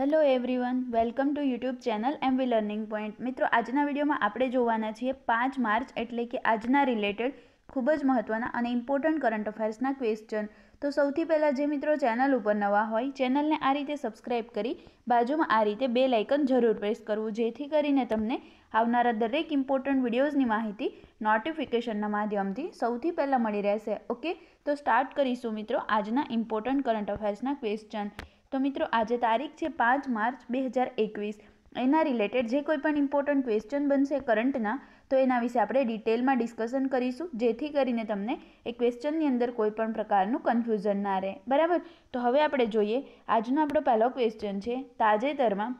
hello everyone welcome to YouTube channel M V learning point મિત્રો આજના વિડીયોમાં આપણે જોવાના છીએ પાંચ માર્ચ એટલે કે આજના રિલેટેડ ખૂબ જ મહત્ત્વના અને ઇમ્પોર્ટન્ટ કરંટ અફેર્સના ક્વેશ્ચન તો સૌથી પહેલાં જે મિત્રો ચેનલ ઉપર નવા હોય ચેનલને આ રીતે સબસ્ક્રાઇબ કરી બાજુમાં આ રીતે બે લાઇકન જરૂર પ્રેસ કરવું જેથી કરીને તમને આવનારા દરેક ઇમ્પોર્ટન્ટ વિડીયોઝની માહિતી નોટિફિકેશનના માધ્યમથી સૌથી પહેલાં મળી રહેશે ઓકે તો સ્ટાર્ટ કરીશું મિત્રો આજના ઇમ્પોર્ટન્ટ કરંટ અફેર્સના ક્વેશ્ચન તો મિત્રો આજે તારીખ છે પાંચ માર્ચ બે હજાર એકવીસ એના રિલેટેડ જે કોઈ પણ ઇમ્પોર્ટન્ટ ક્વેશ્ચન બનશે કરંટના તો એના વિશે આપણે ડિટેલમાં ડિસ્કશન કરીશું જેથી કરીને તમને એ ક્વેશ્ચનની અંદર કોઈ પણ પ્રકારનું કન્ફ્યુઝન ના રહે બરાબર તો હવે આપણે જોઈએ આજનો આપણો પહેલો ક્વેશ્ચન છે તાજેતરમાં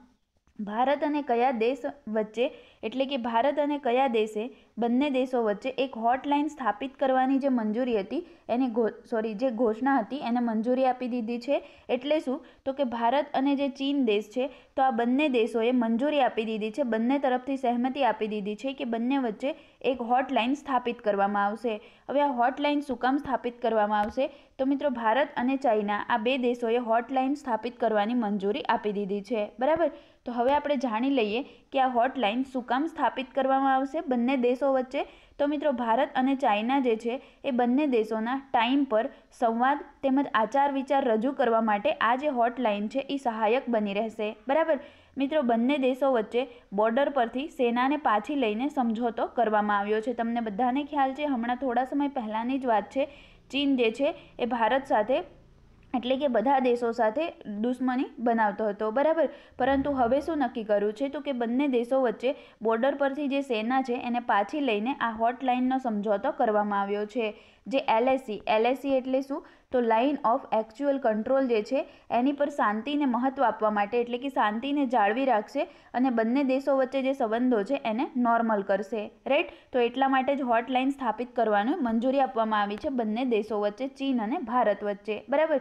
ભારત અને કયા દેશ વચ્ચે એટલે કે ભારત અને કયા દેશે બંને દેશો વચ્ચે એક હોટલાઇન સ્થાપિત કરવાની જે મંજૂરી હતી એની સોરી જે ઘોષણા હતી એને મંજૂરી આપી દીધી છે એટલે શું તો કે ભારત અને જે ચીન દેશ છે તો આ બંને દેશોએ મંજૂરી આપી દીધી છે બંને તરફથી સહેમતી આપી દીધી છે કે બંને વચ્ચે એક હોટલાઇન સ્થાપિત કરવામાં આવશે હવે આ હોટલાઇન શું કામ સ્થાપિત કરવામાં આવશે તો મિત્રો ભારત અને ચાઇના આ બે દેશોએ હોટલાઇન સ્થાપિત કરવાની મંજૂરી આપી દીધી છે બરાબર તો હવે આપણે જાણી લઈએ કે આ હોટલાઇન શું કામ સ્થાપિત કરવામાં આવશે બંને દેશો વચ્ચે તો મિત્રો ભારત અને ચાઇના જે છે એ બંને દેશોના ટાઈમ પર સંવાદ તેમજ આચાર વિચાર રજૂ કરવા માટે આ જે હોટલાઇન છે એ સહાયક બની રહેશે બરાબર મિત્રો બંને દેશો વચ્ચે બોર્ડર પરથી સેનાને પાછી લઈને સમજોતો કરવામાં આવ્યો છે તમને બધાને ખ્યાલ છે હમણાં થોડા સમય પહેલાંની જ વાત છે ચીન જે છે એ ભારત સાથે એટલે કે બધા દેશો સાથે દુશ્મની બનાવતો હતો બરાબર પરંતુ હવે શું નક્કી કર્યું છે તો કે બંને દેશો વચ્ચે બોર્ડર પરથી જે સેના છે એને પાછી લઈને આ હોટલાઇનનો સમજોતો કરવામાં આવ્યો છે જે એલએસી એલએસી એટલે શું તો લાઇન ઓફ એકચ્યુઅલ કંટ્રોલ જે છે એની પર શાંતિને મહત્ત્વ આપવા માટે એટલે કે શાંતિને જાળવી રાખશે અને બંને દેશો વચ્ચે જે સંબંધો છે એને નોર્મલ કરશે રાઈટ તો એટલા માટે જ હોટલાઇન સ્થાપિત કરવાનું મંજૂરી આપવામાં આવી છે બંને દેશો વચ્ચે ચીન અને ભારત વચ્ચે બરાબર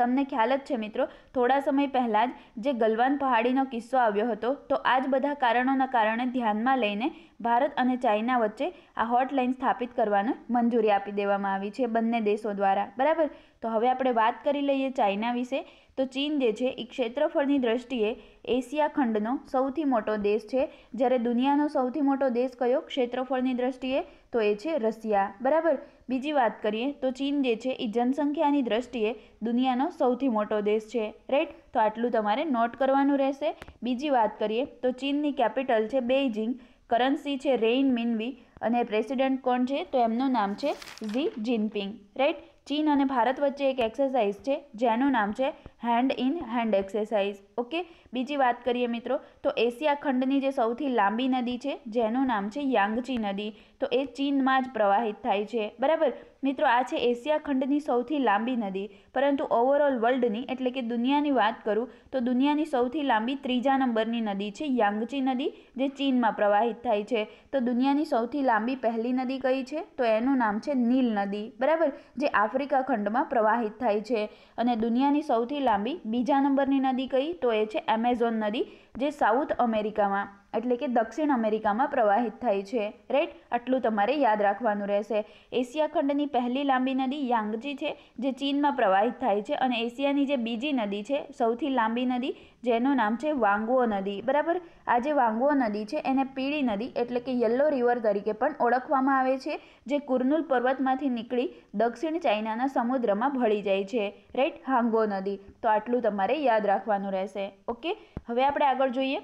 તમને ખ્યાલ જ છે મિત્રો થોડા સમય પહેલાં જ જે ગલવાન પહાડીનો કિસ્સો આવ્યો હતો તો આ જ બધા કારણોના કારણે ધ્યાનમાં લઈને ભારત અને ચાઇના વચ્ચે આ હોટલાઇન સ્થાપિત કરવાને મંજૂરી આપી દેવામાં આવી છે બંને દેશો દ્વારા બરાબર તો હવે આપણે વાત કરી લઈએ ચાઇના વિશે તો ચીન જે છે એ ક્ષેત્રફળની દ્રષ્ટિએ એશિયા ખંડનો સૌથી મોટો દેશ છે જ્યારે દુનિયાનો સૌથી મોટો દેશ કયો ક્ષેત્રફળની દ્રષ્ટિએ તો એ છે રશિયા બરાબર બીજી વાત કરીએ તો ચીન જે છે એ જનસંખ્યાની દ્રષ્ટિએ દુનિયાનો સૌથી મોટો દેશ છે રાઈટ તો આટલું તમારે નોટ કરવાનું રહેશે બીજી વાત કરીએ તો ચીનની કેપિટલ છે બેઇજિંગ કરન્સી છે રેઇન મિનવી અને પ્રેસિડેન્ટ કોણ છે તો એમનું નામ છે ઝી જિનપિંગ રાઈટ ચીન અને ભારત વચ્ચે એક એક્સરસાઇઝ છે જેનું નામ છે hand in hand exercise okay બીજી વાત કરીએ મિત્રો તો એશિયા ખંડની જે સૌથી લાંબી નદી છે જેનું નામ છે યાંગચી નદી તો એ ચીનમાં જ પ્રવાહિત થાય છે બરાબર મિત્રો આ છે એશિયા ખંડની સૌથી લાંબી નદી પરંતુ ઓવરઓલ વર્લ્ડની એટલે કે દુનિયાની વાત કરું તો દુનિયાની સૌથી લાંબી ત્રીજા નંબરની નદી છે યાંગચી નદી જે ચીનમાં પ્રવાહિત થાય છે તો દુનિયાની સૌથી લાંબી પહેલી નદી કઈ છે તો એનું નામ છે નીલ નદી બરાબર જે આફ્રિકા ખંડમાં પ્રવાહિત થાય છે અને દુનિયાની સૌથી લાંબી બીજા નંબરની નદી કઈ તો એ છે એમેઝોન નદી જે સાઉથ અમેરિકામાં એટલે કે દક્ષિણ અમેરિકામાં પ્રવાહિત થાય છે રાઈટ આટલું તમારે યાદ રાખવાનું રહેશે એશિયા ખંડની પહેલી લાંબી નદી યાંગજી છે જે ચીનમાં પ્રવાહિત થાય છે અને એશિયાની જે બીજી નદી છે સૌથી લાંબી નદી જેનું નામ છે વાંગુઓ નદી બરાબર આ જે વાંગુઓ નદી છે એને પીળી નદી એટલે કે યલો રિવર તરીકે પણ ઓળખવામાં આવે છે જે કુર્નુલ પર્વતમાંથી નીકળી દક્ષિણ ચાઇનાના સમુદ્રમાં ભળી જાય છે રાઈટ હાંગો નદી તો આટલું તમારે યાદ રાખવાનું રહેશે ઓકે હવે આપણે આગળ જોઈએ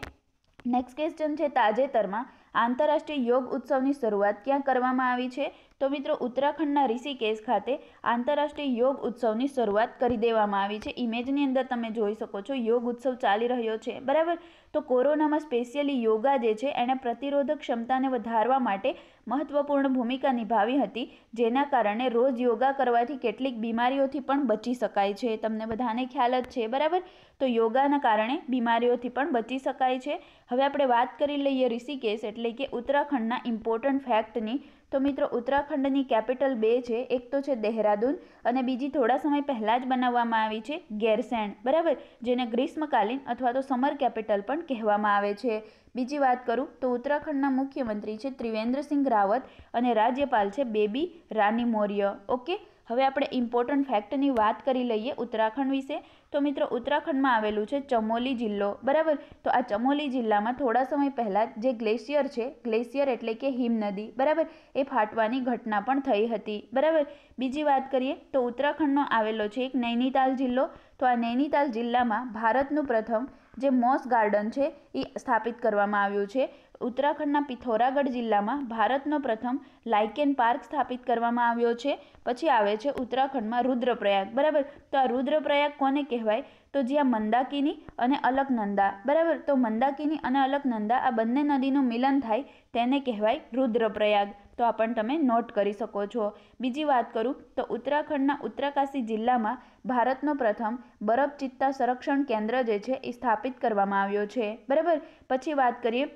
નેક્સ્ટ ક્વેશ્ચન છે તાજેતરમાં આંતરરાષ્ટ્રીય યોગ ઉત્સવની શરૂઆત ક્યાં કરવામાં આવી છે તો મિત્રો ઉત્તરાખંડના ઋષિકેશ ખાતે આંતરરાષ્ટ્રીય યોગ ઉત્સવની શરૂઆત કરી દેવામાં આવી છે ઇમેજની અંદર તમે જોઈ શકો છો યોગ ઉત્સવ ચાલી રહ્યો છે બરાબર તો કોરોનામાં સ્પેશિયલી યોગા જે છે એણે પ્રતિરોધક ક્ષમતાને વધારવા માટે મહત્વપૂર્ણ ભૂમિકા નિભાવી હતી જેના કારણે રોજ યોગા કરવાથી કેટલીક બીમારીઓથી પણ બચી શકાય છે તમને બધાને ખ્યાલ જ છે બરાબર તો યોગાના કારણે બીમારીઓથી પણ બચી શકાય છે હવે આપણે વાત કરી લઈએ ઋષિકેશ એટલે કે ઉત્તરાખંડના ઇમ્પોર્ટન્ટ ફેક્ટની તો મિત્રો ઉત્તરાખંડની કેપિટલ બે છે એક તો છે દહેરાદૂન અને બીજી થોડા સમય પહેલાં જ બનાવવામાં આવી છે ગેરસેણ બરાબર જેને ગ્રીષ્મકાલીન અથવા તો સમર કેપિટલ પણ કહેવામાં આવે છે બીજી વાત કરું તો ઉત્તરાખંડના મુખ્યમંત્રી છે ત્રિવેન્દ્રસિંહ રાવત અને રાજ્યપાલ છે બેબી રાની મૌર્ય ઓકે હવે આપણે ઇમ્પોર્ટન્ટ ફેક્ટની વાત કરી લઈએ ઉત્તરાખંડ વિશે તો મિત્રો ઉત્તરાખંડમાં આવેલું છે ચમોલી જિલ્લો બરાબર તો આ ચમોલી જિલ્લામાં થોડા સમય પહેલાં જે ગ્લેશિયર છે ગ્લેશિયર એટલે કે હિમનદી બરાબર એ ફાટવાની ઘટના પણ થઈ હતી બરાબર બીજી વાત કરીએ તો ઉત્તરાખંડનો આવેલો છે એક નૈનીતાલ જિલ્લો તો આ નૈનીતાલ જિલ્લામાં ભારતનું પ્રથમ જે મોસ ગાર્ડન છે એ સ્થાપિત કરવામાં આવ્યું છે ઉત્તરાખંડના પિથોરાગઢ જિલ્લામાં ભારતનો પ્રથમ લાઇકેન પાર્ક સ્થાપિત કરવામાં આવ્યો છે પછી આવે છે ઉત્તરાખંડમાં રુદ્રપ્રયાગ બરાબર તો આ રુદ્રપ્રયાગ કોને કહેવાય તો જ્યાં મંદાકિની અને અલકનંદા બરાબર તો મંદાકિની અને અલકનંદા આ બંને નદીનું મિલન થાય તેને કહેવાય રુદ્રપ્રયાગ તો આ પણ તમે નોટ કરી શકો છો બીજી વાત કરું તો ઉત્તરાખંડના ઉત્તરાકાશી જિલ્લામાં ભારતનો પ્રથમ બરફ ચિત્તા સંરક્ષણ કેન્દ્ર જે છે એ સ્થાપિત કરવામાં આવ્યો છે બરાબર પછી વાત કરીએ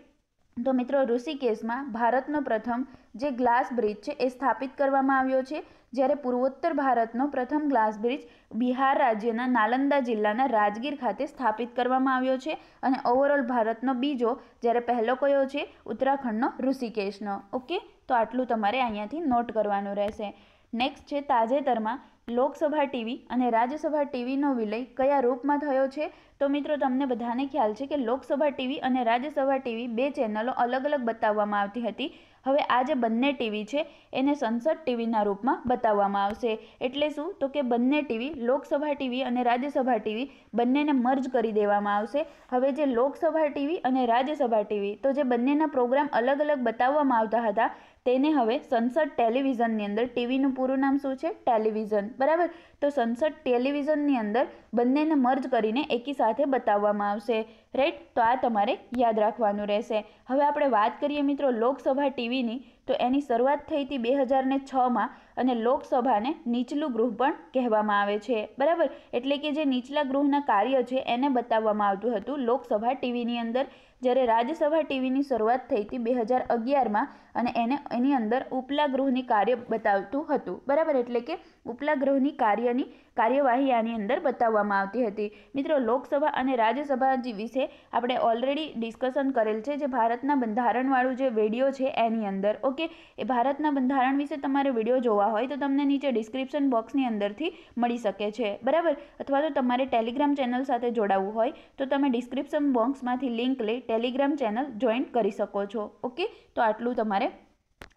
તો મિત્રો ઋષિકેશમાં ભારતનો પ્રથમ જે ગ્લાસ બ્રિજ છે એ સ્થાપિત કરવામાં આવ્યો છે જ્યારે પૂર્વોત્તર ભારતનો પ્રથમ ગ્લાસ બ્રિજ બિહાર રાજ્યના નાલંદા જિલ્લાના રાજગીર ખાતે સ્થાપિત કરવામાં આવ્યો છે અને ઓવરઓલ ભારતનો બીજો જ્યારે પહેલો કયો છે ઉત્તરાખંડનો ઋષિકેશનો ઓકે તો આટલું તમારે અહીંયાથી નોટ કરવાનું રહેશે નેક્સ્ટ છે તાજેતરમાં લોકસભા ટીવી અને રાજ્યસભા ટીવીનો વિલય કયા રૂપમાં થયો છે તો મિત્રો તમને બધાને ખ્યાલ છે કે લોકસભા ટીવી અને રાજ્યસભા ટીવી બે ચેનલો અલગ અલગ બતાવવામાં આવતી હતી હવે આ જે બંને ટીવી છે એને સંસદ ટીવીના રૂપમાં બતાવવામાં આવશે એટલે શું તો કે બંને ટીવી લોકસભા ટીવી અને રાજ્યસભા ટીવી બંનેને મર્જ કરી દેવામાં આવશે હવે જે લોકસભા ટીવી અને રાજ્યસભા ટીવી તો જે બંનેના પ્રોગ્રામ અલગ અલગ બતાવવામાં આવતા હતા તેને હવે સંસદ ટેલિવિઝનની અંદર ટીવીનું પૂરું નામ શું છે ટેલિવિઝન બરાબર તો સંસદ ટેલિવિઝનની અંદર બંનેને મર્જ કરીને એકી સાથે બતાવવામાં આવશે રાઈટ તો આ તમારે યાદ રાખવાનું રહેશે હવે આપણે વાત કરીએ મિત્રો લોકસભા ટીવીની તો એની શરૂઆત થઈ હતી બે હજારને છમાં અને લોકસભાને નીચલું ગૃહ પણ કહેવામાં આવે છે બરાબર એટલે કે જે નીચલા ગૃહના કાર્ય છે એને બતાવવામાં આવતું હતું લોકસભા ટીવીની અંદર જ્યારે રાજ્યસભા ટીવીની શરૂઆત થઈ હતી બે હજાર અગિયારમાં અને એને એની અંદર ઉપલા ગૃહની કાર્ય બતાવતું હતું બરાબર એટલે કે ઉપલા ગૃહની કાર્યની કાર્યવાહી આની અંદર બતાવવામાં આવતી હતી મિત્રો લોકસભા અને રાજ્યસભા વિશે આપણે ઓલરેડી ડિસ્કશન કરેલ છે જે ભારતના બંધારણવાળું જે વિડીયો છે એની અંદર ઓકે એ ભારતના બંધારણ વિશે તમારે વિડીયો જોવા હોય તો તમને નીચે ડિસ્ક્રિપ્શન બોક્સની અંદરથી મળી શકે છે બરાબર અથવા તો તમારે ટેલિગ્રામ ચેનલ સાથે જોડાવવું હોય તો તમે ડિસ્ક્રિપ્શન બોક્સમાંથી લિંક લઈ ટેલિગ્રામ ચેનલ જોઈન કરી શકો છો ઓકે તો આટલું તમારે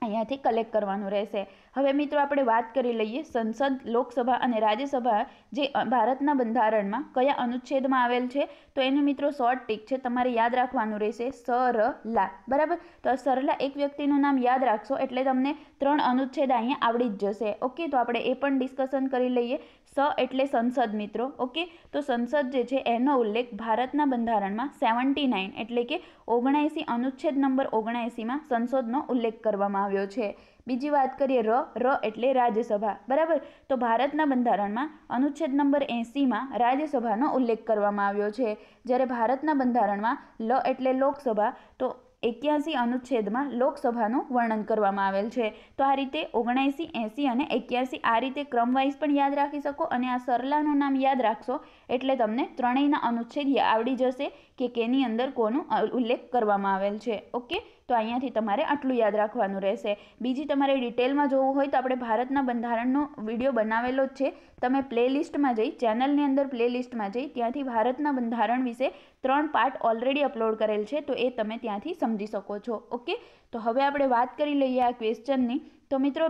અહીંયાથી કલેક્ટ કરવાનું રહેશે હવે મિત્રો આપણે વાત કરી લઈએ સંસદ લોકસભા અને રાજ્યસભા જે ભારતના બંધારણમાં કયા અનુચ્છેદમાં આવેલ છે તો એનું મિત્રો શોર્ટ ટીક છે તમારે યાદ રાખવાનું રહેશે સરલા બરાબર તો સરલા એક વ્યક્તિનું નામ યાદ રાખશો એટલે તમને ત્રણ અનુચ્છેદ અહીંયા આવડી જ જશે ઓકે તો આપણે એ પણ ડિસ્કશન કરી લઈએ સ એટલે સંસદ મિત્રો ઓકે તો સંસદ જે છે એનો ઉલ્લેખ ભારતના બંધારણમાં સેવન્ટી નાઇન એટલે કે ઓગણએંસી અનુચ્છેદ નંબર ઓગણએંસીમાં સંસદનો ઉલ્લેખ કરવામાં આવ્યો છે બીજી વાત કરીએ ર ર એટલે રાજ્યસભા બરાબર તો ભારતના બંધારણમાં અનુચ્છેદ નંબર એંસીમાં રાજ્યસભાનો ઉલ્લેખ કરવામાં આવ્યો છે જ્યારે ભારતના બંધારણમાં લ એટલે લોકસભા તો એક્યાસી અનુચ્છેદમાં લોકસભાનું વર્ણન કરવામાં આવેલ છે તો આ રીતે ઓગણએંસી એંસી અને એક્યાસી આ રીતે ક્રમવાઇઝ પણ યાદ રાખી શકો અને આ સરલાનું નામ યાદ રાખશો એટલે તમને ત્રણેયના અનુચ્છેદ આવડી જશે કે કેની અંદર કોનું ઉલ્લેખ કરવામાં આવેલ છે ઓકે તો અહીંયાથી તમારે આટલું યાદ રાખવાનું રહેશે બીજી તમારે ડિટેલમાં જોવું હોય તો આપણે ભારતના બંધારણનો વિડીયો બનાવેલો જ છે તમે પ્લેલિસ્ટમાં જઈ ચેનલની અંદર પ્લેલિસ્ટમાં જઈ ત્યાંથી ભારતના બંધારણ વિશે ત્રણ પાર્ટ ઓલરેડી અપલોડ કરેલ છે તો એ તમે ત્યાંથી સમજી શકો છો ઓકે તો હવે આપણે વાત કરી લઈએ આ ક્વેશ્ચનની તો મિત્રો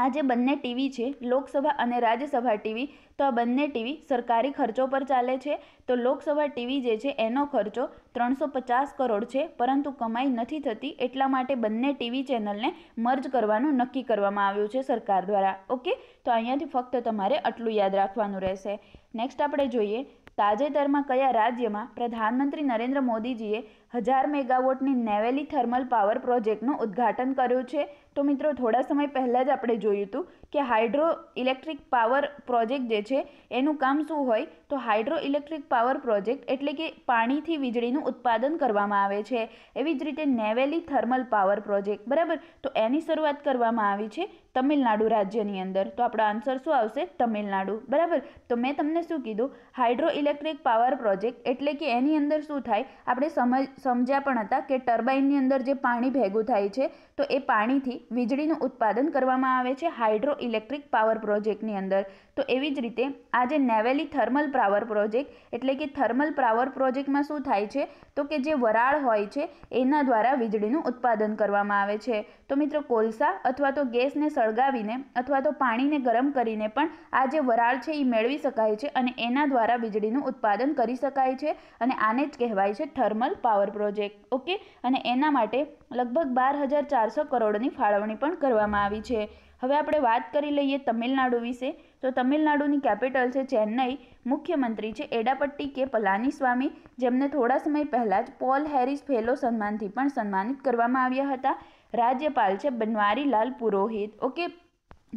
આ જે બંને ટીવી છે લોકસભા અને રાજ્યસભા ટીવી તો આ બંને ટીવી સરકારી ખર્ચો પર ચાલે છે તો લોકસભા ટીવી જે છે એનો ખર્ચો ત્રણસો પચાસ કરોડ છે પરંતુ કમાઈ નથી થતી એટલા માટે બંને ટીવી ચેનલને મર્જ કરવાનું નક્કી કરવામાં આવ્યું છે સરકાર દ્વારા ઓકે તો અહીંયાથી ફક્ત તમારે આટલું યાદ રાખવાનું રહેશે નેક્સ્ટ આપણે જોઈએ તાજેતરમાં કયા રાજ્યમાં પ્રધાનમંત્રી નરેન્દ્ર મોદીજીએ હજાર મેગાવોટની નેવેલી થર્મલ પાવર પ્રોજેક્ટનું ઉદ્ઘાટન કર્યું છે તો મિત્રો થોડા સમય પહેલાં જ આપણે જોયું હતું કે હાઇડ્રો ઇલેક્ટ્રિક પાવર પ્રોજેક્ટ જે છે એનું કામ શું હોય તો હાઇડ્રો ઇલેક્ટ્રિક પાવર પ્રોજેક્ટ એટલે કે પાણીથી વીજળીનું ઉત્પાદન કરવામાં આવે છે એવી જ રીતે નેવેલી થર્મલ પાવર પ્રોજેક્ટ બરાબર તો એની શરૂઆત કરવામાં આવી છે તમિલનાડુ રાજ્યની અંદર તો આપણો આન્સર શું આવશે તમિલનાડુ બરાબર તો મેં તમને શું કીધું હાઇડ્રો ઇલેક્ટ્રિક પાવર પ્રોજેક્ટ એટલે કે એની અંદર શું થાય આપણે સમજ સમજ્યા પણ હતા કે ટર્બાઇનની અંદર જે પાણી ભેગું થાય છે તો એ પાણીથી વીજળીનું ઉત્પાદન કરવામાં આવે છે હાઇડ્રો ઇલેક્ટ્રિક પાવર પ્રોજેક્ટની અંદર તો એવી જ રીતે આ જે નેવેલી થર્મલ પાવર પ્રોજેક્ટ એટલે કે થર્મલ પાવર પ્રોજેક્ટમાં શું થાય છે તો કે જે વરાળ હોય છે એના દ્વારા વીજળીનું ઉત્પાદન કરવામાં આવે છે તો મિત્રો કોલસા અથવા તો ગેસને સળગાવીને અથવા તો પાણીને ગરમ કરીને પણ આ જે વરાળ છે એ મેળવી શકાય છે અને એના દ્વારા વીજળીનું ઉત્પાદન કરી શકાય છે અને આને જ કહેવાય છે થર્મલ પાવર પ્રોજેક્ટ ઓકે અને એના માટે લગભગ બાર હજાર ચારસો કરોડની ફાળવણી ફાળવણી પણ કરવામાં આવી છે હવે આપણે વાત કરી લઈએ તમિલનાડુ વિશે તો તમિલનાડુની કેપિટલ છે ચેન્નઈ મુખ્યમંત્રી છે એડાપટ્ટી કે પલાની સ્વામી જેમને થોડા સમય પહેલાં જ પોલ હેરિસ ફેલો સન્માનથી પણ સન્માનિત કરવામાં આવ્યા હતા રાજ્યપાલ છે બનવારીલાલ પુરોહિત ઓકે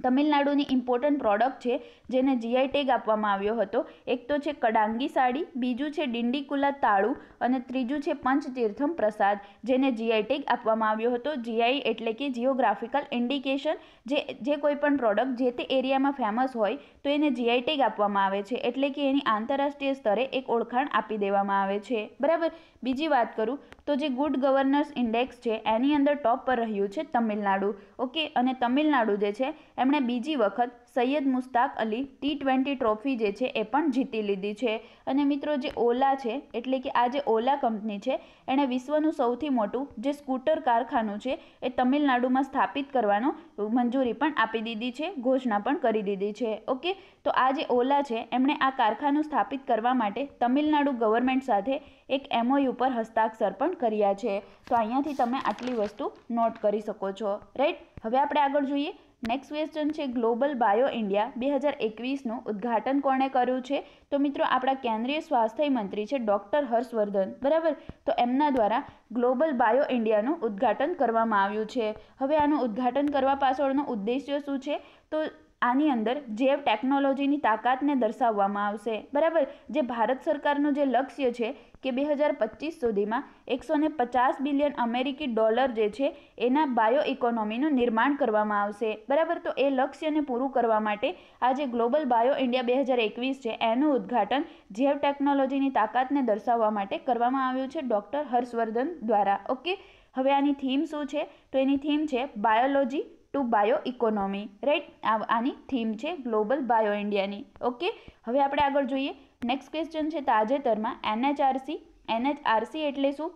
તમિલનાડુની ઇમ્પોર્ટન્ટ પ્રોડક્ટ છે જેને જીઆઈ ટેગ આપવામાં આવ્યો હતો એક તો છે કડાંગી સાડી બીજું છે ડિંડીકુલા તાળું અને ત્રીજું છે પંચતીર્થમ પ્રસાદ જેને જીઆઈ ટેગ આપવામાં આવ્યો હતો જીઆઈ એટલે કે જિયોગ્રાફિકલ ઇન્ડિકેશન જે જે કોઈ પણ પ્રોડક્ટ જે તે એરિયામાં ફેમસ હોય તો એને જીઆઈ ટેગ આપવામાં આવે છે એટલે કે એની આંતરરાષ્ટ્રીય સ્તરે એક ઓળખાણ આપી દેવામાં આવે છે બરાબર બીજી વાત કરું તો જે ગુડ ગવર્નન્સ ઇન્ડેક્સ છે એની અંદર ટોપ પર રહ્યું છે તમિલનાડુ ઓકે અને તમિલનાડુ જે છે એમણે બીજી વખત Syed Mushtaq Ali T twenty trophy જે છે એ પણ જીતી લીધી છે અને મિત્રો જે ઓલા છે એટલે કે આ જે ઓલા કંપની છે એણે વિશ્વનું સૌથી મોટું જે સ્કૂટર કારખાનું છે એ તમિલનાડુમાં સ્થાપિત કરવાનો મંજૂરી પણ આપી દીધી છે ઘોષણા પણ કરી દીધી છે ઓકે તો આ જે ઓલા છે એમણે આ કારખાનું સ્થાપિત કરવા માટે તમિલનાડુ ગવર્મેન્ટ સાથે એક એમઓયુ પર હસ્તાક્ષર પણ કર્યા છે તો અહીંયાથી તમે આટલી વસ્તુ નોટ કરી શકો છો રાઈટ હવે આપણે આગળ જોઈએ નેક્સ્ટ ક્વેશ્ચન છે ગ્લોબલ બાયો ઇન્ડિયા બે હજાર એકવીસનું ઉદ્ઘાટન કોણે કર્યું છે તો મિત્રો આપણા કેન્દ્રીય સ્વાસ્થ્ય મંત્રી છે ડૉક્ટર હર્ષવર્ધન બરાબર તો એમના દ્વારા ગ્લોબલ બાયો ઇન્ડિયાનું ઉદ્ઘાટન કરવામાં આવ્યું છે હવે આનું ઉદ્ઘાટન કરવા પાછળનો ઉદ્દેશ્ય શું છે તો આની અંદર જેવ ટેકનોલોજીની તાકાતને દર્શાવવામાં આવશે બરાબર જે ભારત સરકારનું જે લક્ષ્ય છે કે બે હજાર પચીસ સુધીમાં એકસો ને પચાસ બિલિયન અમેરિકી ડોલર જે છે એના બાયો ઇકોનોમીનું નિર્માણ કરવામાં આવશે બરાબર તો એ લક્ષ્યને પૂરું કરવા માટે આ જે ગ્લોબલ બાયો ઇન્ડિયા બે હજાર એકવીસ છે એનું ઉદ્ઘાટન જેવ ટેકનોલોજીની તાકાતને દર્શાવવા માટે કરવામાં આવ્યું છે ડૉક્ટર હર્ષવર્ધન દ્વારા ઓકે હવે આની થીમ શું છે તો એની થીમ છે biology to bio economy right આની થીમ છે ગ્લોબલ બાયો ઇન્ડિયાની ઓકે હવે આપણે આગળ જોઈએ નેક્સ્ટ ક્વેશ્ચન છે તાજેતરમાં એનએચઆરસી એનએચઆરસી એટલે શું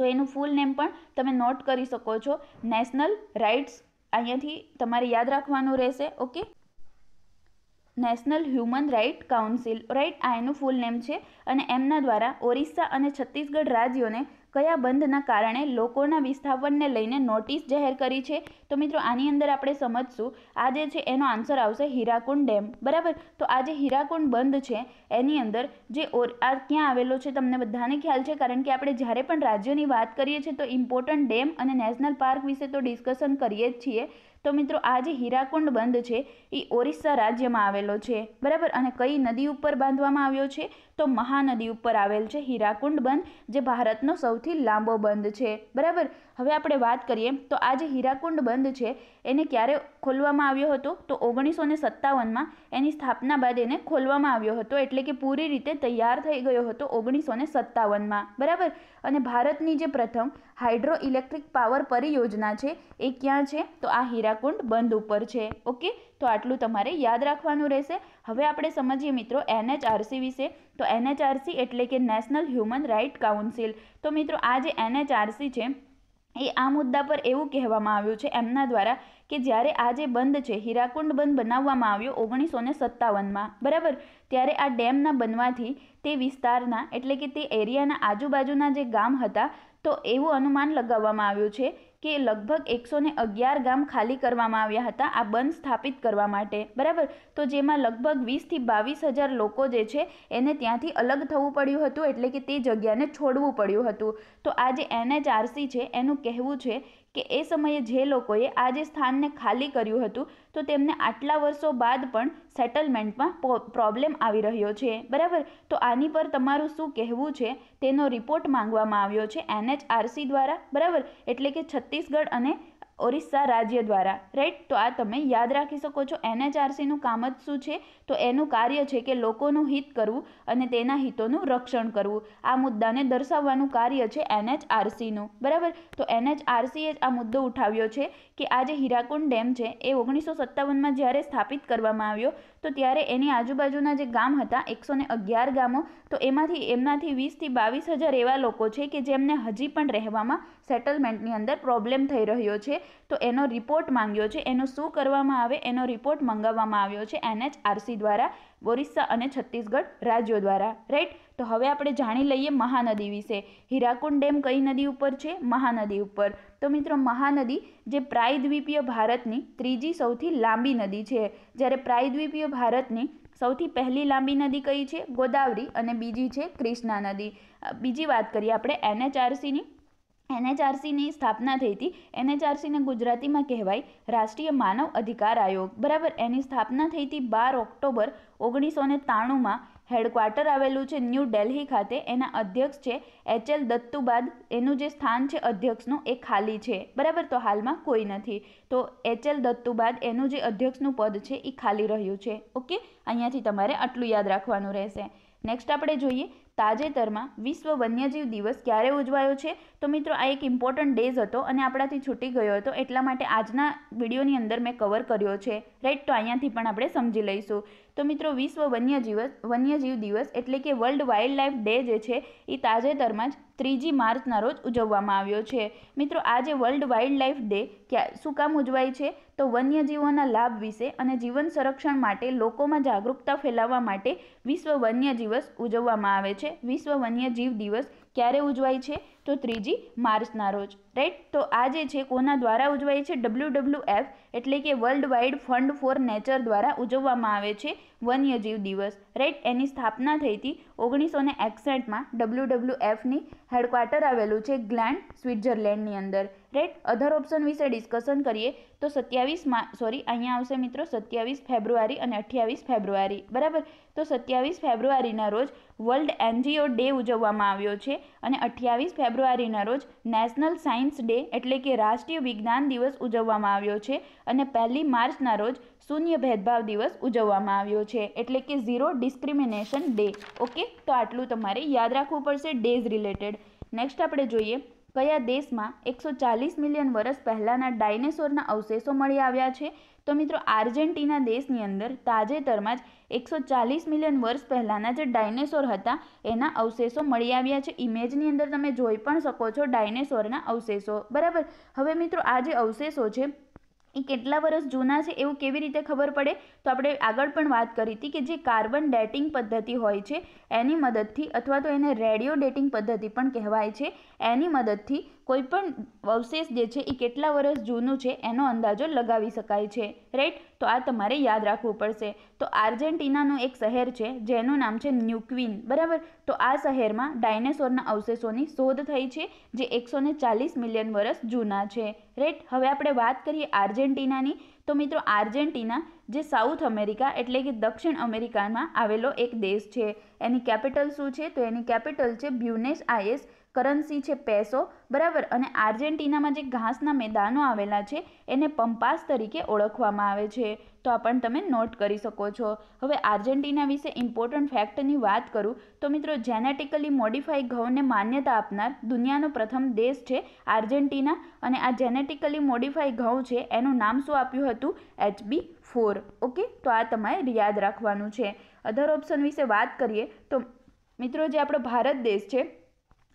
તો એનું ફૂલ નેમ પણ તમે નોટ કરી શકો છો નેશનલ રાઇટ્સ અહીંયાથી તમારે યાદ રાખવાનું રહેશે okay national human right council right આ એનું ફૂલ નેમ છે અને એમના દ્વારા ઓરિસ્સા અને છત્તીસગઢ રાજ્યોને કયા બંધના કારણે લોકોના વિસ્થાપનને લઈને નોટિસ જાહેર કરી છે તો મિત્રો આની અંદર આપણે સમજશું આજે છે એનો આન્સર આવશે હીરાકુંડ ડેમ બરાબર તો આજે હીરાકુંડ બંધ છે એની અંદર જે આ ક્યાં આવેલો છે તમને બધાને ખ્યાલ છે કારણ કે આપણે જ્યારે પણ રાજ્યોની વાત કરીએ છીએ તો ઇમ્પોર્ટન્ટ ડેમ અને નેશનલ પાર્ક વિશે તો ડિસ્કશન કરીએ જ છીએ તો મિત્રો આ જે હીરાકુંડ બંધ છે એ ઓરિસ્સા રાજ્યમાં આવેલો છે બરાબર અને કઈ નદી ઉપર બાંધવામાં આવ્યો છે તો મહાનદી ઉપર આવેલ છે હીરાકુંડ બંધ જે ભારતનો સૌથી લાંબો બંધ છે બરાબર હવે આપણે વાત કરીએ તો આ જે હીરાકુંડ બંધ છે એને ક્યારે ખોલવામાં આવ્યો હતો તો ઓગણીસો ને સત્તાવનમાં એની સ્થાપના બાદ એને ખોલવામાં આવ્યો હતો એટલે કે પૂરી રીતે તૈયાર થઈ ગયો હતો ઓગણીસો ને સત્તાવનમાં બરાબર અને ભારતની જે પ્રથમ હાઇડ્રો ઇલેક્ટ્રિક પાવર પરિયોજના છે એ ક્યાં છે તો આ હીરાકુંડ બંધ ઉપર છે ઓકે તો આટલું તમારે યાદ રાખવાનું રહેશે હવે આપણે સમજીએ મિત્રો એનએચઆરસી વિશે તો એનએચઆરસી એટલે કે નેશનલ હ્યુમન રાઇટ કાઉન્સિલ તો મિત્રો આ જે એનએચઆરસી છે એ આ મુદ્દા પર એવું કહેવામાં આવ્યું છે એમના દ્વારા કે જ્યારે આ જે બંધ છે હીરાકુંડ બંધ બનાવવામાં આવ્યો ઓગણીસો ને સત્તાવનમાં બરાબર ત્યારે આ ડેમના બનવાથી તે વિસ્તારના એટલે કે તે એરિયાના આજુબાજુના જે ગામ હતા તો એવું અનુમાન લગાવવામાં આવ્યું છે કે લગભગ એકસો ને અગિયાર ગામ ખાલી કરવામાં આવ્યા હતા આ બંધ સ્થાપિત કરવા માટે બરાબર તો જેમાં લગભગ વીસથી બાવીસ હજાર લોકો જે છે એને ત્યાંથી અલગ થવું પડ્યું હતું એટલે કે તે જગ્યાને છોડવું પડ્યું હતું તો આ જે એનએચઆરસી છે એનું કહેવું છે કે એ સમયે જે લોકોએ આ જે સ્થાનને ખાલી કર્યું હતું તો તેમને આટલા વર્ષો બાદ પણ સેટલમેન્ટમાં પ્રોબ્લેમ આવી રહ્યો છે બરાબર તો આની પર તમારું શું કહેવું છે તેનો રિપોર્ટ માંગવામાં આવ્યો છે એનએચઆરસી દ્વારા બરાબર એટલે કે છત્તીસગઢ અને ઓરિસ્સા રાજ્ય દ્વારા રાઈટ તો આ તમે યાદ રાખી શકો છો એનએચઆરસીનું કામ જ શું છે તો એનું કાર્ય છે કે લોકોનું હિત કરવું અને તેના હિતોનું રક્ષણ કરવું આ મુદ્દાને દર્શાવવાનું કાર્ય છે એનએચઆરસીનું બરાબર તો એનએચઆરસીએ જ આ મુદ્દો ઉઠાવ્યો છે કે આ જે હીરાકુંડ ડેમ છે એ ઓગણીસો સત્તાવનમાં જ્યારે સ્થાપિત કરવામાં આવ્યો તો ત્યારે એની આજુબાજુના જે ગામ હતા એકસો અગિયાર ગામો તો એમાંથી એમનાથી વીસથી બાવીસ હજાર એવા લોકો છે કે જેમને હજી પણ રહેવામાં સેટલમેન્ટની અંદર પ્રોબ્લેમ થઈ રહ્યો છે તો એનો રિપોર્ટ માંગ્યો છે એનો શું કરવામાં આવે એનો રિપોર્ટ મંગાવવામાં આવ્યો છે એનએચઆરસી દ્વારા ઓરિસ્સા અને છત્તીસગઢ રાજ્યો દ્વારા રાઈટ તો હવે આપણે જાણી લઈએ મહાનદી વિશે હીરાકુંડ ડેમ કઈ નદી ઉપર છે મહાનદી ઉપર તો મિત્રો મહાનદી જે પ્રાયદ્વીપીય ભારતની ત્રીજી સૌથી લાંબી નદી છે જ્યારે પ્રાયદ્વીપીય ભારતની સૌથી પહેલી લાંબી નદી કઈ છે ગોદાવરી અને બીજી છે ક્રિષ્ના નદી બીજી વાત કરીએ આપણે એનએચઆરસીની એનએચઆરસીની સ્થાપના થઈ હતી એનએચઆરસીને ગુજરાતીમાં કહેવાય રાષ્ટ્રીય માનવ અધિકાર આયોગ બરાબર એની સ્થાપના થઈ હતી બાર ઓક્ટોબર ઓગણીસો ને ત્રાણુંમાં હેડક્વાર્ટર આવેલું છે ન્યૂ દિલ્હી ખાતે એના અધ્યક્ષ છે એચ એલ દત્તુ બાદ એનું જે સ્થાન છે અધ્યક્ષનું એ ખાલી છે બરાબર તો હાલમાં કોઈ નથી તો એચ એલ દત્તુ બાદ એનું જે અધ્યક્ષનું પદ છે એ ખાલી રહ્યું છે ઓકે અહીંયાથી તમારે આટલું યાદ રાખવાનું રહેશે નેક્સ્ટ આપણે જોઈએ તાજેતરમાં વિશ્વ વન્યજીવ દિવસ ક્યારે ઉજવાયો છે તો મિત્રો આ એક ઇમ્પોર્ટન્ટ ડેઝ હતો અને આપણાથી છૂટી ગયો હતો એટલા માટે આજના વિડીયોની અંદર મેં કવર કર્યો છે રાઈટ તો અહીંયાથી પણ આપણે સમજી લઈશું તો મિત્રો વિશ્વ વન્યજીવ વન્યજીવ દિવસ એટલે કે વર્લ્ડ વાઇલ્ડ લાઈફ ડે જે છે એ તાજેતરમાં જ ત્રીજી માર્ચના રોજ ઉજવવામાં આવ્યો છે મિત્રો આજે વર્લ્ડ વાઇલ્ડ લાઈફ ડે ક્યાં શું કામ ઉજવાય છે તો વન્યજીવોના લાભ વિશે અને જીવન સંરક્ષણ માટે લોકોમાં જાગૃતતા ફેલાવવા માટે વિશ્વ વન્યજીવસ ઉજવવામાં આવે છે છે વિશ્વ વન્યજીવ દિવસ ક્યારે ઉજવાય છે તો ત્રીજી માર્ચના રોજ રાઈટ તો આ જે છે કોના દ્વારા ઉજવાય છે ડબલ્યુ એફ એટલે કે world wide fund for nature દ્વારા ઉજવવામાં આવે છે વન્યજીવ દિવસ રાઈટ એની સ્થાપના થઈ હતી ઓગણીસો ને એકસઠમાં ડબલ્યુ ડબલ્યુ એફની હેડક્વાર્ટર આવેલું છે ગ્લેન્ડ સ્વિટ્ઝરલેન્ડની અંદર રેટ અધર ઓપ્શન વિશે ડિસ્કશન કરીએ તો સત્યાવીસમાં સોરી અહીંયા આવશે મિત્રો સત્યાવીસ ફેબ્રુઆરી અને અઠ્યાવીસ ફેબ્રુઆરી બરાબર તો સત્યાવીસ ફેબ્રુઆરીના રોજ વર્લ્ડ એનજીઓ ડે ઉજવવામાં આવ્યો છે અને અઠ્યાવીસ ફેબ્રુઆરીના રોજ નેશનલ સાયન્સ ડે એટલે કે રાષ્ટ્રીય વિજ્ઞાન દિવસ ઉજવવામાં આવ્યો છે અને પહેલી માર્ચના રોજ શૂન્ય ભેદભાવ દિવસ ઉજવવામાં આવ્યો છે એટલે કે ઝીરો ડિસ્ક્રિમિનેશન ડે ઓકે તો આટલું તમારે યાદ રાખવું પડશે ડેઝ રિલેટેડ નેક્સ્ટ આપણે જોઈએ કયા દેશમાં એકસો ચાલીસ મિલિયન વર્ષ પહેલાંના ડાયનેસોરના અવશેષો મળી આવ્યા છે તો મિત્રો આર્જેન્ટિના દેશની અંદર તાજેતરમાં જ એકસો ચાલીસ મિલિયન વર્ષ પહેલાંના જે ડાયનેસોર હતા એના અવશેષો મળી આવ્યા છે ઇમેજની અંદર તમે જોઈ પણ શકો છો ડાયનેસોરના અવશેષો બરાબર હવે મિત્રો આ જે અવશેષો છે એ કેટલા વર્ષ જૂના છે એવું કેવી રીતે ખબર પડે તો આપણે આગળ પણ વાત કરી હતી કે જે કાર્બન ડેટિંગ પદ્ધતિ હોય છે એની મદદથી અથવા તો એને રેડિયો ડેટિંગ પદ્ધતિ પણ કહેવાય છે એની મદદથી કોઈપણ અવશેષ જે છે એ કેટલા વર્ષ જૂનું છે એનો અંદાજો લગાવી શકાય છે રાઈટ તો આ તમારે યાદ રાખવું પડશે તો આર્જેન્ટિનાનું એક શહેર છે જેનું નામ છે ન્યુક્વિન બરાબર તો આ શહેરમાં ડાયનેસોરના અવશેષોની શોધ થઈ છે જે એકસો ચાલીસ મિલિયન વર્ષ જૂના છે રાઈટ હવે આપણે વાત કરીએ આર્જેન્ટિનાની તો મિત્રો આર્જેન્ટિના જે સાઉથ અમેરિકા એટલે કે દક્ષિણ અમેરિકામાં આવેલો એક દેશ છે એની કેપિટલ શું છે તો એની કેપિટલ છે બ્યુનેસ આયર્સ કરન્સી છે પેસો બરાબર અને આર્જેન્ટિનામાં જે ઘાસના મેદાનો આવેલા છે એને પંપાસ તરીકે ઓળખવામાં આવે છે તો આ પણ તમે નોટ કરી શકો છો હવે આર્જેન્ટિના વિશે ઇમ્પોર્ટન્ટ ફેક્ટની વાત કરું તો મિત્રો જેનેટિકલી મોડિફાઈ ઘઉંને માન્યતા આપનાર દુનિયાનો પ્રથમ દેશ છે આર્જેન્ટિના અને આ જેનેટિકલી મોડિફાઈ ઘઉં છે એનું નામ શું આપ્યું હતું એચબી ફોર ઓકે તો આ તમારે યાદ રાખવાનું છે અધર ઓપ્શન વિશે વાત કરીએ તો મિત્રો જે આપણો ભારત દેશ છે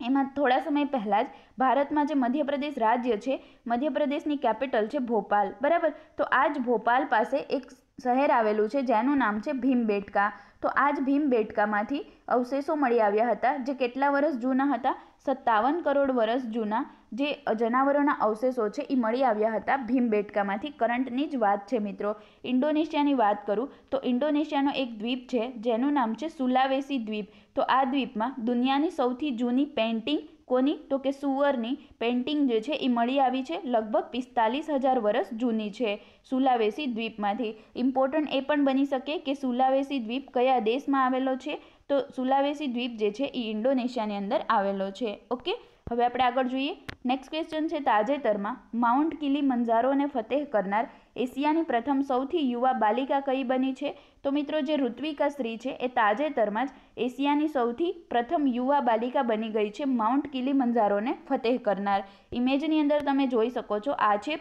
એમાં થોડા સમય પહેલાં જ ભારતમાં જે મધ્યપ્રદેશ રાજ્ય છે મધ્યપ્રદેશની કેપિટલ છે ભોપાલ બરાબર તો આ જ ભોપાલ પાસે એક શહેર આવેલું છે જેનું નામ છે ભીમબેટકા તો આ જ ભીમબેટકામાંથી અવશેષો મળી આવ્યા હતા જે કેટલા વર્ષ જૂના હતા સત્તાવન કરોડ વર્ષ જૂના જે જનાવરોના અવશેષો છે એ મળી આવ્યા હતા ભીમબેટકામાંથી કરંટની જ વાત છે મિત્રો ઇન્ડોનેશિયાની વાત કરું તો ઇન્ડોનેશિયાનો એક દ્વીપ છે જેનું નામ છે સુલાવેસી દ્વીપ તો આ દ્વીપમાં દુનિયાની સૌથી જૂની પેઇન્ટિંગ કોની તો કે સુવરની પેઇન્ટિંગ જે છે એ મળી આવી છે લગભગ પિસ્તાલીસ હજાર વર્ષ જૂની છે સુલાવેસી દ્વીપમાંથી ઇમ્પોર્ટન્ટ એ પણ બની શકે કે સુલાવેસી દ્વીપ કયા દેશમાં આવેલો છે તો સુલાવેસી દ્વીપ જે છે એ ઇન્ડોનેશિયાની અંદર આવેલો છે ઓકે હવે આપણે આગળ જોઈએ નેક્સ્ટ ક્વેશ્ચન છે તાજેતરમાં માઉન્ટ કિલી મંઝારોને ફતેહ કરનાર એશિયાની પ્રથમ સૌથી યુવા બાલિકા કઈ બની છે તો મિત્રો જે ઋત્વિકા સ્ત્રી છે એ તાજેતરમાં જ એશિયાની સૌથી પ્રથમ યુવા બાલિકા બની ગઈ છે માઉન્ટ કિલી મંઝારોને ફતેહ કરનાર ઇમેજની અંદર તમે જોઈ શકો છો આ છે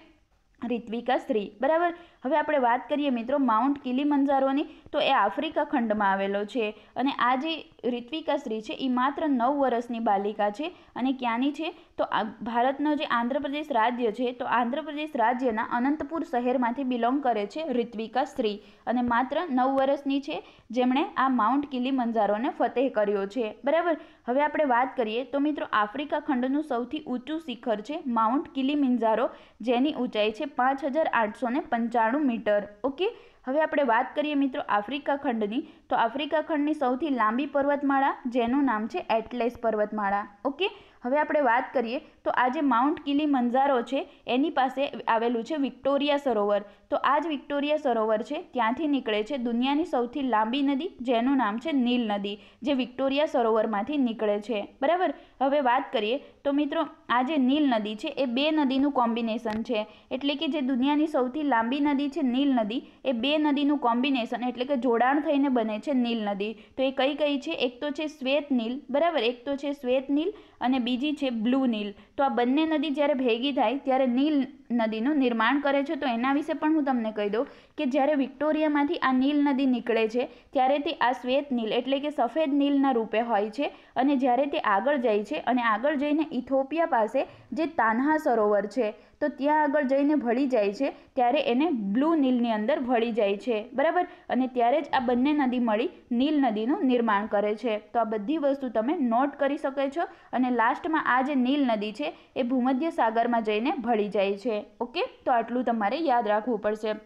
રિત્વિકા સ્ત્રી બરાબર હવે આપણે વાત કરીએ મિત્રો માઉન્ટ કિલી મંજારોની તો એ આફ્રિકા ખંડમાં આવેલો છે અને આ જે રિત્વિકા સ્ત્રી છે એ માત્ર નવ વર્ષની બાલિકા છે અને ક્યાંની છે તો ભારતનો જે આંધ્રપ્રદેશ રાજ્ય છે તો આંધ્રપ્રદેશ રાજ્યના અનંતપુર શહેરમાંથી બિલોંગ કરે છે રિત્વિકા સ્ત્રી અને માત્ર નવ વર્ષની છે જેમણે આ માઉન્ટ કિલી કિલીમંજારોને ફતેહ કર્યો છે બરાબર હવે આપણે વાત કરીએ તો મિત્રો આફ્રિકા ખંડનું સૌથી ઊંચું શિખર છે માઉન્ટ કિલીમિંજારો જેની ઊંચાઈ છે પાંચ હજાર આઠસો ને પંચાણું મીટર ઓકે હવે આપણે વાત કરીએ મિત્રો આફ્રિકા ખંડની તો આફ્રિકા ખંડની સૌથી લાંબી પર્વતમાળા જેનું નામ છે એટલેસ પર્વતમાળા ઓકે હવે આપણે વાત કરીએ તો આ જે માઉન્ટ કિલી મંઝારો છે એની પાસે આવેલું છે વિક્ટોરિયા સરોવર તો આ જ વિક્ટોરિયા સરોવર છે ત્યાંથી નીકળે છે દુનિયાની સૌથી લાંબી નદી જેનું નામ છે નીલ નદી જે વિક્ટોરિયા સરોવરમાંથી નીકળે છે બરાબર હવે વાત કરીએ તો મિત્રો આ જે નીલ નદી છે એ બે નદીનું કોમ્બિનેશન છે એટલે કે જે દુનિયાની સૌથી લાંબી નદી છે નીલ નદી એ બે નદીનું કોમ્બિનેશન એટલે કે જોડાણ થઈને બને છે નીલ નદી તો એ કઈ કઈ છે એક તો છે શ્વેત નીલ બરાબર એક તો છે શ્વેત નીલ અને બીજી છે બ્લુ નીલ તો આ બંને નદી જ્યારે ભેગી થાય ત્યારે નીલ નદીનું નિર્માણ કરે છે તો એના વિશે પણ હું તમને કહી દઉં કે જ્યારે વિક્ટોરિયામાંથી આ નીલ નદી નીકળે છે ત્યારે તે આ શ્વેત નીલ એટલે કે સફેદ નીલના રૂપે હોય છે અને જ્યારે તે આગળ જાય છે અને આગળ જઈને ઇથોપિયા પાસે જે તાન્હા સરોવર છે તો ત્યાં આગળ જઈને ભળી જાય છે ત્યારે એને બ્લુ નીલની અંદર ભળી જાય છે બરાબર અને ત્યારે જ આ બંને નદી મળી નીલ નદીનું નિર્માણ કરે છે તો આ બધી વસ્તુ તમે નોટ કરી શકો છો અને લાસ્ટમાં આ જે નીલ નદી છે એ ભૂમધ્ય સાગરમાં જઈને ભળી જાય છે ઓકે તો આટલું તમારે યાદ રાખવું પડશે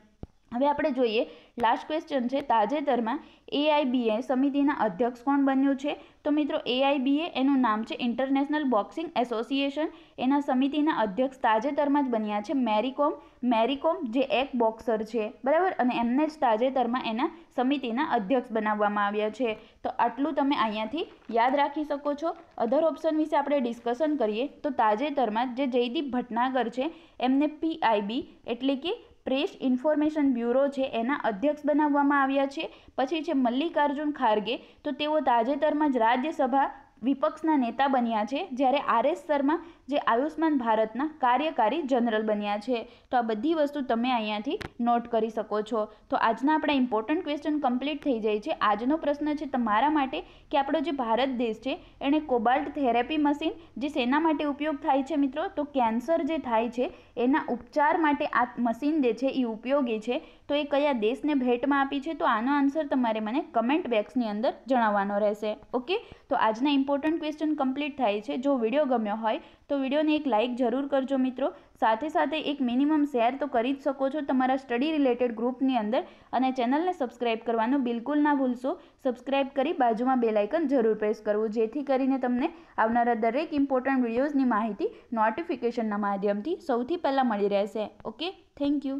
હવે આપણે જોઈએ લાસ્ટ ક્વેશ્ચન છે તાજેતરમાં એઆઈબીએ સમિતિના અધ્યક્ષ કોણ બન્યું છે તો મિત્રો એઆઈબીએ એનું નામ છે ઇન્ટરનેશનલ બોક્સિંગ એસોસિએશન એના સમિતિના અધ્યક્ષ તાજેતરમાં જ બન્યા છે મેરીકોમ મેરીકોમ જે એક બોક્સર છે બરાબર અને એમને જ તાજેતરમાં એના સમિતિના અધ્યક્ષ બનાવવામાં આવ્યા છે તો આટલું તમે અહીંયાથી યાદ રાખી શકો છો અધર ઓપ્શન વિશે આપણે ડિસ્કશન કરીએ તો તાજેતરમાં જે જયદીપ ભટનાગર છે એમને પીઆઈબી એટલે કે પ્રેસ ઇન્ફોર્મેશન બ્યુરો છે એના અધ્યક્ષ બનાવવામાં આવ્યા છે પછી છે મલ્લિકાર્જુન ખાર્ગે તો તેઓ તાજેતરમાં જ રાજ્યસભા વિપક્ષના નેતા બન્યા છે જ્યારે આરએસ શર્મા જે આયુષ્માન ભારતના કાર્યકારી જનરલ બન્યા છે તો આ બધી વસ્તુ તમે અહીંયાથી નોટ કરી શકો છો તો આજના આપણા ઇમ્પોર્ટન્ટ ક્વેશ્ચન કમ્પ્લીટ થઈ જાય છે આજનો પ્રશ્ન છે તમારા માટે કે આપણો જે ભારત દેશ છે એણે કોબાલ્ટ થેરેપી મશીન જે શેના માટે ઉપયોગ થાય છે મિત્રો તો કેન્સર જે થાય છે એના ઉપચાર માટે આ મશીન જે છે એ ઉપયોગી છે તો એ કયા દેશને ભેટમાં આપી છે તો આનો આન્સર તમારે મને કમેન્ટ બેક્સની અંદર જણાવવાનો રહેશે ઓકે તો આજના ઇમ્પોર્ટન્ટ ક્વેશ્ચન કમ્પ્લીટ થાય છે જો વિડીયો ગમ્યો હોય તો વિડીયોને એક લાઇક જરૂર કરજો મિત્રો સાથે સાથે એક મિનિમમ શેર તો કરી જ શકો છો તમારા સ્ટડી રિલેટેડ ગ્રુપની અંદર અને ચેનલને સબસ્ક્રાઈબ કરવાનું બિલકુલ ના ભૂલશો સબસ્ક્રાઈબ કરી બાજુમાં બે લાઇકન જરૂર પ્રેસ કરવું જેથી કરીને તમને આવનારા દરેક ઇમ્પોર્ટન્ટ વિડીયોઝની માહિતી નોટિફિકેશનના માધ્યમથી સૌથી પહેલાં મળી રહેશે ઓકે થેન્ક યુ